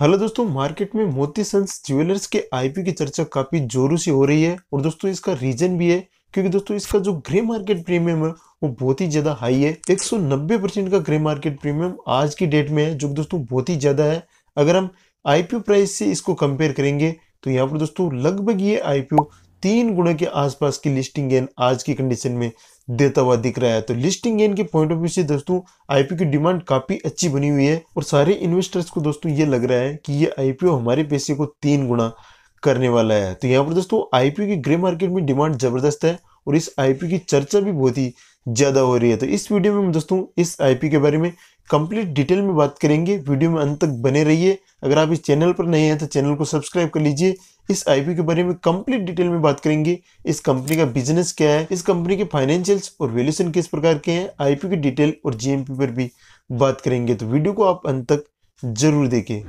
hello दोस्तों market में मोती सन्स ज्वेलर्स के आईपी की चर्चा काफी जोरों से हो रही है और दोस्तों इसका रीजन भी है क्योंकि दोस्तों इसका जो ग्रे मार्केट प्रीमियम है वो बहुत ही ज़्यादा हाई है 190 परसेंट का ग्रे मार्केट प्रीमियम आज की डेट में है जो दोस्तों बहुत ही ज़्यादा है अगर हम आईपीओ प्राइस से इसको कंपेयर करेंगे तो यहाँ पर दोस्तों लगभग ये आईपीओ तीन गुणों के आसपास की लिस्टिंग है आज की कंडीशन में देता हुआ दिख रहा है तो लिस्टिंग गेन के पॉइंट ऑफ व्यू से दोस्तों आईपीओ की डिमांड काफ़ी अच्छी बनी हुई है और सारे इन्वेस्टर्स को दोस्तों ये लग रहा है कि ये आईपीओ हमारे पैसे को तीन गुना करने वाला है तो यहाँ पर दोस्तों आईपीओ की ग्रे मार्केट में डिमांड ज़बरदस्त है और इस आईपीओ की चर्चा भी बहुत ही ज़्यादा हो रही है तो इस वीडियो में दोस्तों इस आईपीओ के बारे में कंप्लीट डिटेल में बात करेंगे वीडियो में अंत तक बने रहिए अगर आप इस चैनल पर नए हैं तो चैनल को सब्सक्राइब कर लीजिए इस आईपीओ के बारे में कंप्लीट डिटेल में बात करेंगे इस कंपनी का बिजनेस क्या है इस कंपनी के फाइनेंशियल्स और वेल्यूशन किस प्रकार के हैं आईपीओ की डिटेल और जीएमपी पर भी बात करेंगे तो वीडियो को आप अंत तक जरूर देखें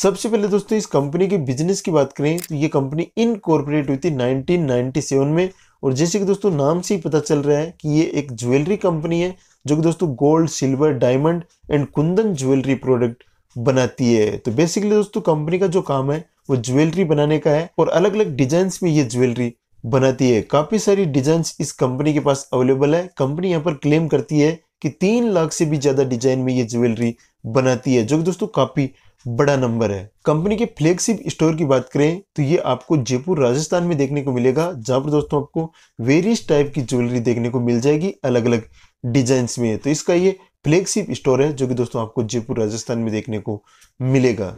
सबसे पहले दोस्तों इस कंपनी के बिजनेस की बात करें तो ये कंपनी इनकॉर्पोरेट हुई थी नाइनटीन में और जैसे कि दोस्तों नाम से ही पता चल रहा है कि ये एक ज्वेलरी कंपनी है जो कि दोस्तों gold silver diamond and kundan jewellery product बनाती है तो बेसिकली दोस्तों कंपनी का जो काम है वो ज्वेलरी बनाने का है और अलग अलग डिजाइन में ये ज्वेलरी बनाती है काफी सारी डिजाइन इस कंपनी के पास अवेलेबल है कंपनी यहाँ पर क्लेम करती है कि तीन लाख से भी ज्यादा डिजाइन में ये ज्वेलरी बनाती है जो कि दोस्तों काफी बड़ा नंबर है कंपनी के फ्लेगशिप स्टोर की बात करें तो ये आपको जयपुर राजस्थान में देखने को मिलेगा जहां पर दोस्तों आपको वेरियस टाइप की ज्वेलरी देखने को मिल जाएगी अलग अलग डिजाइन में तो इसका ये फ्लैगशिप स्टोर है जो कि दोस्तों आपको जयपुर राजस्थान में देखने को मिलेगा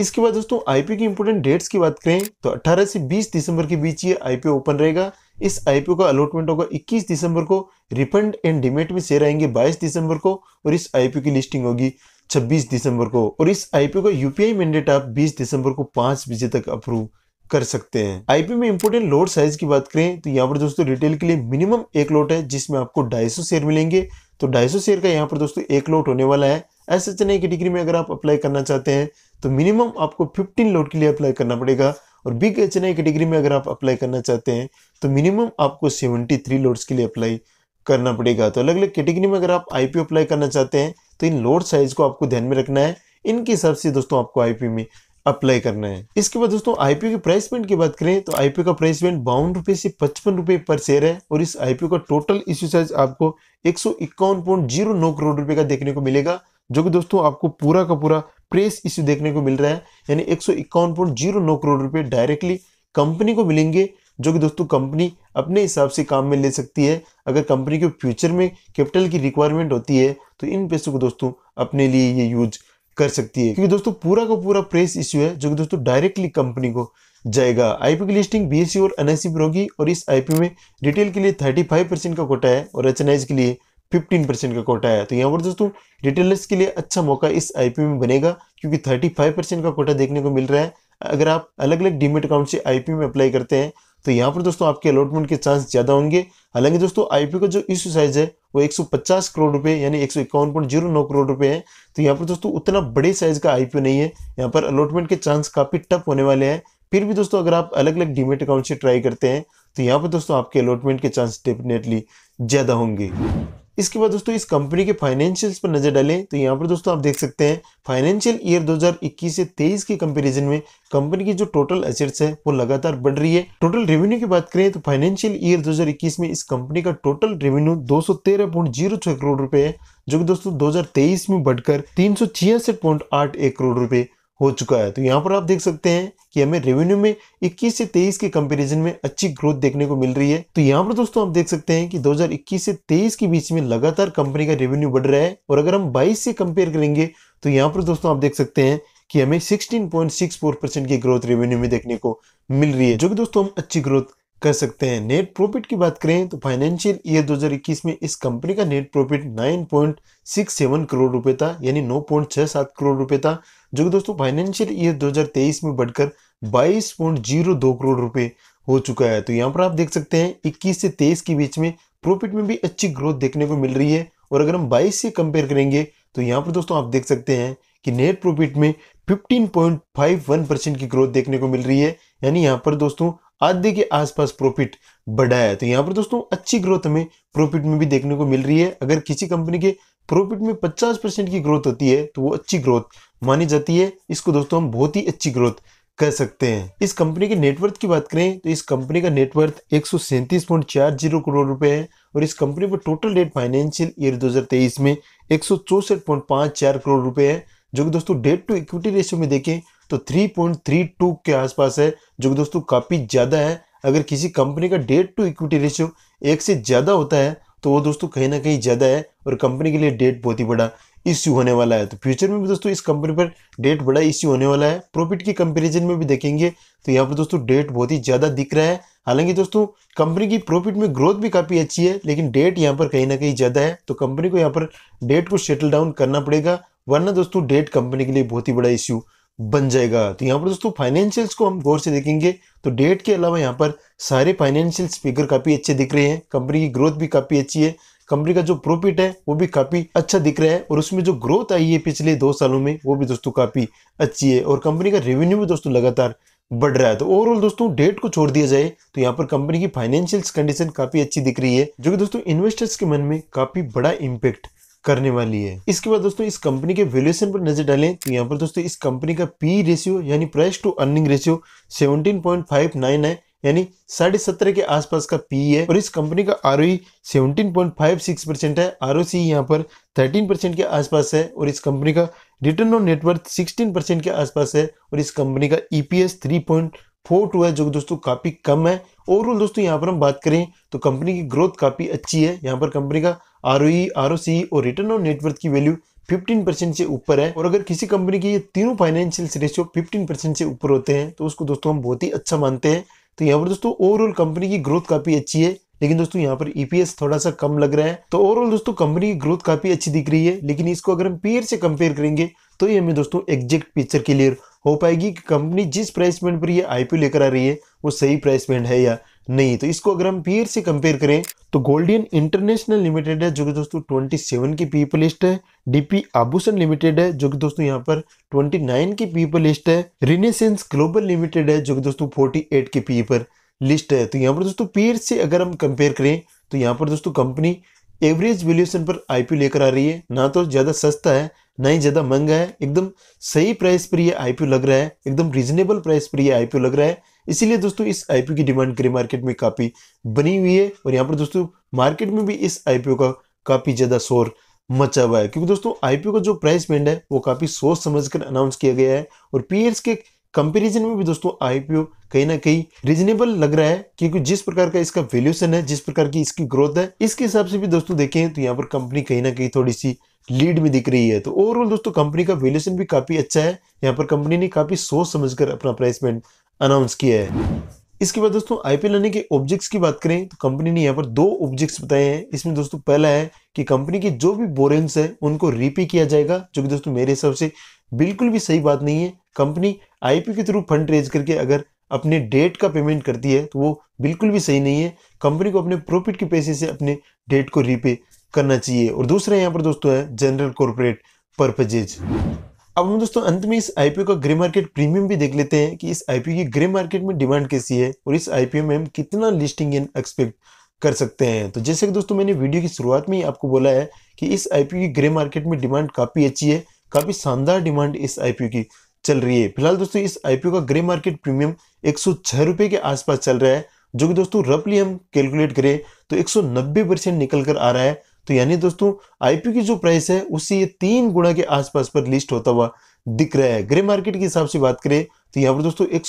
इसके बाद दोस्तों आईपीओ की इंपोर्टेंट डेट्स की बात करें तो 18 से 20 दिसंबर के बीच ये आईपीओ ओपन रहेगा इस आईपीओ का अलॉटमेंट होगा 21 दिसंबर को रिफंड एंड डिमेट में शेयर आएंगे 22 दिसंबर को और इस आईपीओ की लिस्टिंग होगी 26 दिसंबर को और इस आईपीओ का यूपीआई मैंडेट आप 20 दिसंबर को 5 बजे तक अप्रूव कर सकते हैं आईपीओ में इंपोर्टेंट लोट साइज की बात करें तो यहाँ पर दोस्तों रिटेल के लिए मिनिमम एक लोट है जिसमें आपको ढाई शेयर मिलेंगे तो ढाई शेयर का यहाँ पर दोस्तों एक लोट होने वाला है एस एच की डिग्री में अगर आप अप्लाई करना चाहते हैं तो मिनिमम आपको फिफ्टीन लोट के लिए अप्लाई करना पड़ेगा और बिग एच की डिग्री में अगर आप अप्लाई करना चाहते हैं तो मिनिमम आपको सेवेंटी थ्री लोट्स के लिए अप्लाई करना पड़ेगा तो अलग अलग कैटेगरी में अगर आप आई अप्लाई करना चाहते हैं तो इन लोड साइज को आपको ध्यान में रखना है इनके हिसाब से दोस्तों आपको आई में अप्लाई करना है इसके बाद दोस्तों आईपीओ के प्राइस पॉइंट की बात करें तो आईपीओ का प्राइस पॉइंट बावन रुपये से पचपन रुपये पर शेयर है और इस आईपीओ का टोटल इश्यू साइज आपको एक सौ इक्यावन पॉइंट जीरो नौ करोड़ रुपये का देखने को मिलेगा जो कि दोस्तों आपको पूरा का पूरा प्रेस इश्यू देखने को मिल रहा है यानी एक सौ इक्यावन पॉइंट जीरो नौ करोड़ रुपये डायरेक्टली कंपनी को मिलेंगे जो कि दोस्तों कंपनी अपने हिसाब से काम में ले सकती है अगर कंपनी के फ्यूचर में कैपिटल की रिक्वायरमेंट होती है तो इन पैसों को दोस्तों अपने लिए ये यूज कर सकती है क्योंकि दोस्तों पूरा का पूरा प्रेस इश्यू है जो कि दोस्तों डायरेक्टली कंपनी को जाएगा आईपी की लिस्टिंग बीएससी e और एनआईसी e पर होगी और इस आईपी में रिटेल के लिए 35 परसेंट का कोटा है और एच के लिए 15 परसेंट का कोटा है तो यहाँ पर दोस्तों रिटेलर्स के लिए अच्छा मौका इस आईपी में बनेगा क्योंकि 35 परसेंट का कोटा देखने को मिल रहा है अगर आप अलग अलग डीमेट अकाउंट से आईपी में अप्लाई करते हैं तो यहाँ पर दोस्तों आपके अलॉटमेंट के चांस ज़्यादा होंगे हालांकि दोस्तों आईपीओ का जो इश्यू साइज है वो 150 करोड़ रुपए यानी एक करोड़ रुपए है तो यहाँ पर दोस्तों उतना बड़े साइज का आईपीओ नहीं है यहाँ पर अलॉटमेंट के चांस काफ़ी टफ होने वाले हैं फिर भी दोस्तों अगर आप अलग अलग डीमेट अकाउंट से ट्राई करते हैं तो यहाँ पर दोस्तों आपके अलॉटमेंट के चांस डेफिनेटली ज़्यादा होंगे इसके बाद दोस्तों इस कंपनी के फाइनेंशियल्स पर नजर डालें तो यहाँ पर दोस्तों आप देख सकते हैं फाइनेंशियल ईयर 2021 से 23 के कंपैरिजन में कंपनी की जो टोटल असेट्स है वो लगातार बढ़ रही है टोटल रेवेन्यू की बात करें तो फाइनेंशियल ईयर 2021 में इस कंपनी का टोटल रेवेन्यू दो करोड़ रुपए है जो कि दोस्तों 2023 में बढ़कर तीन सौ करोड़ रुपए हो चुका है तो यहाँ पर आप देख सकते हैं कि हमें रेवेन्यू में 21 से 23 के कंपैरिजन में अच्छी ग्रोथ देखने को मिल रही है तो यहाँ पर दोस्तों आप देख सकते हैं कि 2021 से 23 के बीच में लगातार कंपनी का रेवेन्यू बढ़ रहा है और अगर हम 22 से कंपेयर करेंगे तो यहाँ पर दोस्तों आप देख सकते हैं कि हमें सिक्सटीन परसेंट की ग्रोथ रेवेन्यू में देखने को मिल रही है जो कि दोस्तों हम अच्छी ग्रोथ कर सकते हैं नेट प्रॉफिट की बात करें तो फाइनेंशियल ईयर 2021 में इस कंपनी का नेट प्रॉफिट 9.67 करोड़ रुपए था यानी 9.67 करोड़ रुपए था जो कि दोस्तों फाइनेंशियल ईयर 2023 में बढ़कर 22.02 करोड़ रुपए हो चुका है तो यहाँ पर आप देख सकते हैं 21 से 23 के बीच में प्रॉफिट में भी अच्छी ग्रोथ देखने को मिल रही है और अगर हम बाईस से कंपेयर करेंगे तो यहाँ पर दोस्तों आप देख सकते हैं कि नेट प्रॉफिट में 15.51 परसेंट की ग्रोथ देखने को मिल रही है यानी यहाँ पर दोस्तों आधे के आसपास प्रॉफिट बढ़ाया है तो यहाँ पर दोस्तों अच्छी ग्रोथ हमें प्रॉफिट में भी देखने को मिल रही है अगर किसी कंपनी के प्रॉफिट में 50 परसेंट की ग्रोथ होती है तो वो अच्छी ग्रोथ मानी जाती है इसको दोस्तों हम बहुत ही अच्छी ग्रोथ कह सकते हैं इस कंपनी के नेटवर्थ की बात करें तो इस कंपनी का नेटवर्थ एक करोड़ रुपए है और इस कंपनी पर टोटल डेट फाइनेंशियल ईयर 2023 में एक करोड़ रुपए है जो कि दोस्तों डेट टू इक्विटी रेशियो में देखें तो 3.32 के आसपास है जो कि दोस्तों काफ़ी ज़्यादा है अगर किसी कंपनी का डेट टू इक्विटी रेशियो एक से ज़्यादा होता है तो वो दोस्तों कहीं ना कहीं ज़्यादा है और कंपनी के लिए डेट बहुत ही बड़ा इश्यू होने वाला है तो फ्यूचर में भी दोस्तों इस कंपनी पर डेट बड़ा इश्यू होने वाला है प्रॉफिट के कंपेरिजन में भी देखेंगे तो यहाँ पर दोस्तों डेट बहुत ही ज़्यादा दिख रहा है हालांकि दोस्तों कंपनी की प्रॉफिट में ग्रोथ भी काफ़ी अच्छी है लेकिन डेट यहाँ पर कहीं ना कहीं ज़्यादा है तो कंपनी को यहाँ पर डेट को सेटल डाउन करना पड़ेगा वरना दोस्तों डेट कंपनी के लिए बहुत ही बड़ा इश्यू बन जाएगा तो यहाँ पर दोस्तों फाइनेंशियल्स को हम गौर से देखेंगे तो डेट के अलावा यहाँ पर सारे फाइनेंशियल फिगर काफ़ी अच्छे दिख रहे हैं कंपनी की ग्रोथ भी काफ़ी अच्छी है कंपनी का जो प्रॉफिट है वो भी काफ़ी अच्छा दिख रहा है और उसमें जो ग्रोथ आई है पिछले दो सालों में वो भी दोस्तों काफ़ी अच्छी है और कंपनी का रेवेन्यू भी दोस्तों लगातार बढ़ रहा है तो ओवरऑल दोस्तों डेट को छोड़ दिया जाए तो यहाँ पर कंपनी की फाइनेंशियल कंडीशन काफ़ी अच्छी दिख रही है जो कि दोस्तों इन्वेस्टर्स के मन में काफ़ी बड़ा इम्पेक्ट करने वाली है इसके बाद दोस्तों इस कंपनी के वैल्यूएशन पर नजर डालें तो यहाँ पर दोस्तों इस कंपनी का पी रेशियो यानी प्राइस टू अर्निंग रेशियो 17.59 है यानी साढ़े सत्रह के आसपास का पी है और इस कंपनी का R seventeen point five six percent है आर ओ यहाँ पर थर्टीन परसेंट के आसपास है और इस कंपनी का return on net worth sixteen percent के आसपास है और इस कंपनी का E P S three point four two है जो दोस्तों काफ़ी कम है ओवरऑल दोस्तों यहाँ पर हम बात करें तो कंपनी की ग्रोथ काफ़ी अच्छी है यहाँ पर कंपनी का आर ओ सी और रिटर्न ऑन नेटवर्थ की वैल्यू 15 परसेंट से ऊपर है और अगर किसी कंपनी के ये तीनों फाइनेंशियल रेशियो 15 परसेंट से ऊपर होते हैं तो उसको दोस्तों हम बहुत ही अच्छा मानते हैं तो यहाँ पर दोस्तों ओवरऑल कंपनी की ग्रोथ काफ़ी अच्छी है लेकिन दोस्तों यहाँ पर ईपीएस थोड़ा सा कम लग रहा है तो ओवरऑल दोस्तों कंपनी की ग्रोथ काफ़ी अच्छी दिख रही है लेकिन इसको अगर हम पीयर से कंपेयर करेंगे तो ये हमें दोस्तों एग्जैक्ट पिक्चर क्लियर हो पाएगी कि कंपनी जिस प्राइस पॉइंट पर ये आईपीओ लेकर आ रही है वो सही प्राइस पॉइंट है या नहीं तो इसको अगर हम पीयर से कंपेयर करें तो गोल्डियन इंटरनेशनल लिमिटेड है जो कि दोस्तों सेवन की पीपल लिस्ट है डीपी आभूषण लिमिटेड है जो कि दोस्तों यहाँ पर ट्वेंटी नाइन की पीपल लिस्ट है रिनेसेंस ग्लोबल लिमिटेड है जो कि दोस्तों फोर्टी एट की पीपल लिस्ट है तो यहाँ पर दोस्तों पीयर से अगर हम कंपेयर करें तो यहाँ पर दोस्तों कंपनी एवरेज वैल्यूएशन पर आईपीओ लेकर आ रही है ना तो ज़्यादा सस्ता है ना ही ज़्यादा महंगा है एकदम सही प्राइस पर ये आईपीओ लग रहा है एकदम रीजनेबल प्राइस पर ये आईपीओ लग रहा है इसीलिए दोस्तों इस आईपीओ की डिमांड ग्रे मार्केट में काफ़ी बनी हुई है और यहाँ पर दोस्तों मार्केट में भी इस आईपीओ का काफ़ी ज़्यादा शोर मचा हुआ है क्योंकि दोस्तों आईपीओ का जो प्राइस बैंड है वो काफ़ी सोच समझ कर अनाउंस किया गया है और पीयर्स के कंपेरिजन में भी दोस्तों आईपीओ कहीं ना कहीं रीजनेबल लग रहा है क्योंकि जिस प्रकार का इसका वैल्यूएशन है जिस प्रकार की इसकी ग्रोथ है इसके हिसाब से भी दोस्तों देखें तो यहाँ पर कंपनी कहीं ना कहीं थोड़ी सी लीड में दिख रही है तो ओवरऑल दोस्तों कंपनी का वैल्यूएशन भी काफी अच्छा है यहाँ पर कंपनी ने काफी सोच समझकर अपना प्राइसमेंट अनाउंस किया है इसके बाद दोस्तों आईपीएल लाने के ऑब्जेक्ट्स की बात करें तो कंपनी ने यहाँ पर दो ऑब्जेक्ट्स बताए हैं इसमें दोस्तों पहला है कि कंपनी के जो भी बोरिंग्स है उनको रीपे किया जाएगा जो कि दोस्तों मेरे हिसाब से बिल्कुल भी सही बात नहीं है कंपनी आईपी के थ्रू फंड रेज करके अगर अपने डेट का पेमेंट करती है तो वो बिल्कुल भी सही नहीं है कंपनी को अपने प्रॉफिट के पैसे से अपने डेट को रीपे करना चाहिए और दूसरा यहाँ पर दोस्तों है जनरल कॉरपोरेट परपजेज अब हम दोस्तों अंत में इस आईपीओ का ग्रे मार्केट प्रीमियम भी देख लेते हैं कि इस आईपीओ की ग्रे मार्केट में डिमांड कैसी है और इस आईपीओ में हम कितना लिस्टिंग एक्सपेक्ट कर सकते हैं तो जैसे कि दोस्तों मैंने वीडियो की शुरुआत में ही आपको बोला है कि इस आईपीओ की ग्रे मार्केट में डिमांड काफ़ी अच्छी है काफ़ी शानदार डिमांड इस आईपीओ की चल रही है फिलहाल दोस्तों इस आईपीओ का ग्रे मार्केट प्रीमियम एक रुपए के आसपास चल रहा है जो कि दोस्तों रफली हम कैलकुलेट करें तो एक परसेंट निकल कर आ रहा है तो यानी दोस्तों आईपीओ की जो प्राइस है उससे ये तीन गुणा के आसपास पर लिस्ट होता हुआ दिख रहा है ग्रे मार्केट के हिसाब से बात करें तो यहाँ पर दोस्तों एक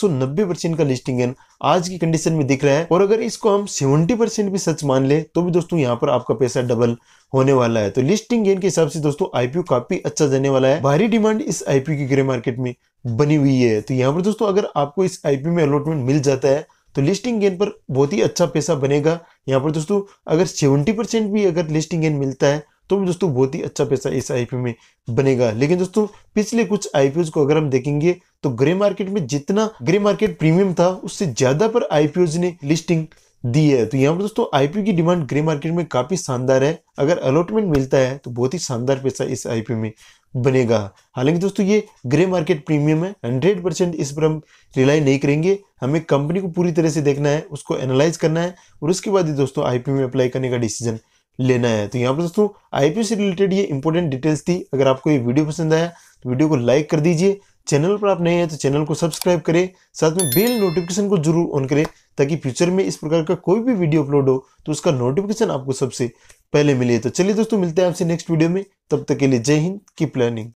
परसेंट का लिस्टिंग है आज की कंडीशन में दिख रहा है और अगर इसको हम 70 परसेंट भी सच मान ले तो भी दोस्तों यहाँ पर आपका पैसा डबल होने वाला है तो लिस्टिंग गेन के हिसाब से दोस्तों आईपीओ काफी अच्छा जाने वाला है भारी डिमांड इस आईपीओ की ग्रे मार्केट में बनी हुई है तो यहाँ पर दोस्तों अगर आपको इस आईपीओ में अलॉटमेंट मिल जाता है तो लिस्टिंग गेन पर बहुत ही अच्छा पैसा बनेगा यहाँ पर दोस्तों अगर सेवेंटी परसेंट भी अगर लिस्टिंग गेन मिलता है तो भी दोस्तों बहुत ही अच्छा पैसा इस आईपीओ में बनेगा लेकिन दोस्तों पिछले कुछ आईपीओज को अगर हम देखेंगे तो ग्रे मार्केट में जितना ग्रे मार्केट प्रीमियम था उससे ज्यादा पर आईपीओज ने लिस्टिंग दी है तो यहाँ पर दोस्तों आईपीओ की डिमांड ग्रे मार्केट में काफी शानदार है अगर अलॉटमेंट मिलता है तो बहुत ही शानदार पैसा इस आईपीओ में बनेगा हालांकि दोस्तों ये ग्रे मार्केट प्रीमियम है हंड्रेड परसेंट इस पर हम रिलाई नहीं करेंगे हमें कंपनी को पूरी तरह से देखना है उसको एनालाइज करना है और उसके बाद ही दोस्तों आईपीओ में अप्लाई करने का डिसीजन लेना है तो यहाँ पर दोस्तों आईपीओ से रिलेटेड ये इंपॉर्टेंट डिटेल्स थी अगर आपको ये वीडियो पसंद आया तो वीडियो को लाइक कर दीजिए चैनल पर आप नए हैं तो चैनल को सब्सक्राइब करें साथ में बेल नोटिफिकेशन को जरूर ऑन करें ताकि फ्यूचर में इस प्रकार का कोई भी वीडियो अपलोड हो तो उसका नोटिफिकेशन आपको सबसे पहले मिले तो चलिए दोस्तों मिलते हैं आपसे नेक्स्ट वीडियो में तब तक के लिए जय हिंद की प्लानिंग